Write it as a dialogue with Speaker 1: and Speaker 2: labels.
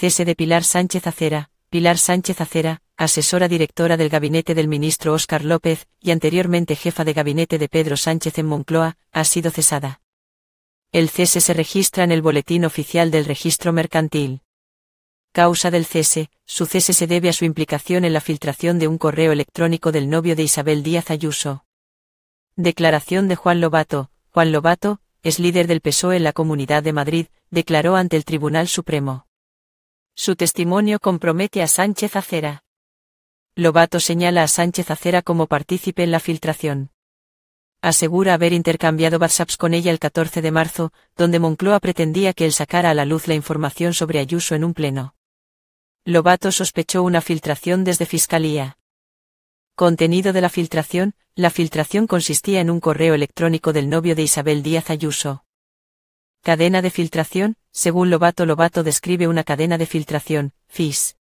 Speaker 1: Cese de Pilar Sánchez Acera. Pilar Sánchez Acera, asesora directora del gabinete del ministro Óscar López y anteriormente jefa de gabinete de Pedro Sánchez en Moncloa, ha sido cesada. El cese se registra en el Boletín Oficial del Registro Mercantil. Causa del cese, su cese se debe a su implicación en la filtración de un correo electrónico del novio de Isabel Díaz Ayuso. Declaración de Juan Lobato. Juan Lobato, es líder del PSOE en la Comunidad de Madrid, declaró ante el Tribunal Supremo. Su testimonio compromete a Sánchez Acera. Lobato señala a Sánchez Acera como partícipe en la filtración. Asegura haber intercambiado WhatsApps con ella el 14 de marzo, donde Moncloa pretendía que él sacara a la luz la información sobre Ayuso en un pleno. Lobato sospechó una filtración desde Fiscalía. Contenido de la filtración, la filtración consistía en un correo electrónico del novio de Isabel Díaz Ayuso. Cadena de filtración, según Lobato, Lobato describe una cadena
Speaker 2: de filtración, FIS,